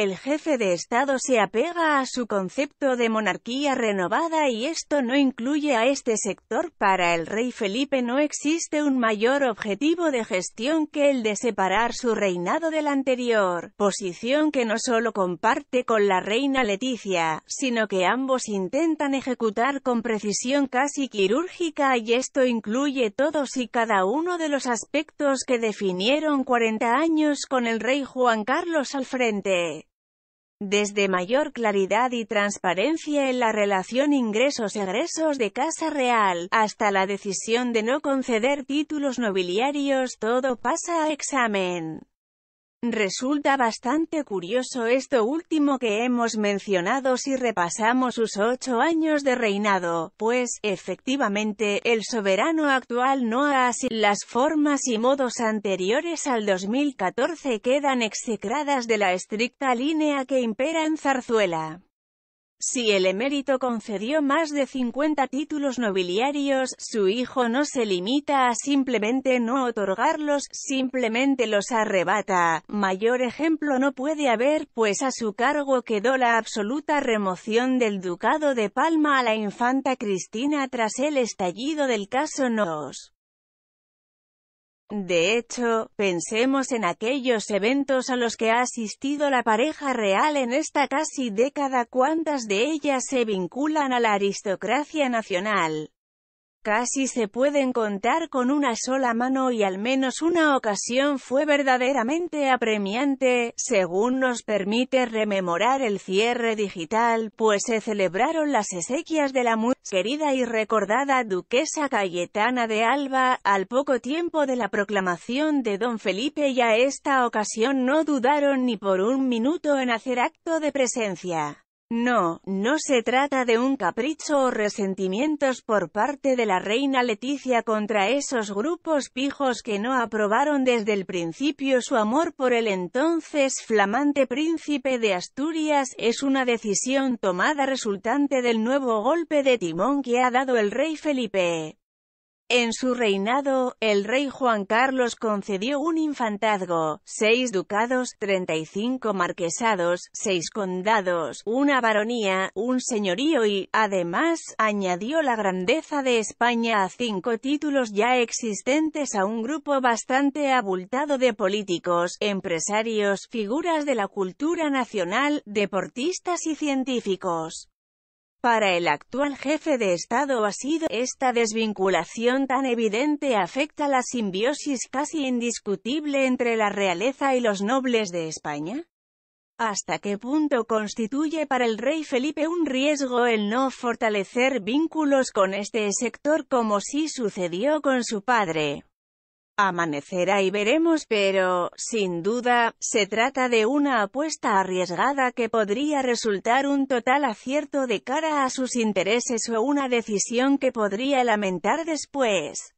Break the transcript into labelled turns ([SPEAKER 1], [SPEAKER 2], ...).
[SPEAKER 1] El jefe de Estado se apega a su concepto de monarquía renovada y esto no incluye a este sector. Para el rey Felipe no existe un mayor objetivo de gestión que el de separar su reinado del anterior, posición que no solo comparte con la reina Leticia, sino que ambos intentan ejecutar con precisión casi quirúrgica y esto incluye todos y cada uno de los aspectos que definieron 40 años con el rey Juan Carlos al frente desde mayor claridad y transparencia en la relación ingresos-egresos de Casa Real, hasta la decisión de no conceder títulos nobiliarios, todo pasa a examen. Resulta bastante curioso esto último que hemos mencionado si repasamos sus ocho años de reinado, pues, efectivamente, el soberano actual no ha así. Las formas y modos anteriores al 2014 quedan execradas de la estricta línea que impera en Zarzuela. Si el emérito concedió más de 50 títulos nobiliarios, su hijo no se limita a simplemente no otorgarlos, simplemente los arrebata. Mayor ejemplo no puede haber, pues a su cargo quedó la absoluta remoción del ducado de Palma a la infanta Cristina tras el estallido del caso Nos. De hecho, pensemos en aquellos eventos a los que ha asistido la pareja real en esta casi década cuántas de ellas se vinculan a la aristocracia nacional casi se pueden contar con una sola mano y al menos una ocasión fue verdaderamente apremiante, según nos permite rememorar el cierre digital, pues se celebraron las esequias de la muy querida y recordada duquesa Cayetana de Alba, al poco tiempo de la proclamación de don Felipe y a esta ocasión no dudaron ni por un minuto en hacer acto de presencia. No, no se trata de un capricho o resentimientos por parte de la reina Leticia contra esos grupos pijos que no aprobaron desde el principio su amor por el entonces flamante príncipe de Asturias, es una decisión tomada resultante del nuevo golpe de timón que ha dado el rey Felipe. En su reinado, el rey Juan Carlos concedió un infantazgo, seis ducados, treinta y cinco marquesados, seis condados, una baronía, un señorío y, además, añadió la grandeza de España a cinco títulos ya existentes a un grupo bastante abultado de políticos, empresarios, figuras de la cultura nacional, deportistas y científicos. Para el actual jefe de Estado ha sido, esta desvinculación tan evidente afecta la simbiosis casi indiscutible entre la realeza y los nobles de España. ¿Hasta qué punto constituye para el rey Felipe un riesgo el no fortalecer vínculos con este sector como sí sucedió con su padre? Amanecerá y veremos pero, sin duda, se trata de una apuesta arriesgada que podría resultar un total acierto de cara a sus intereses o una decisión que podría lamentar después.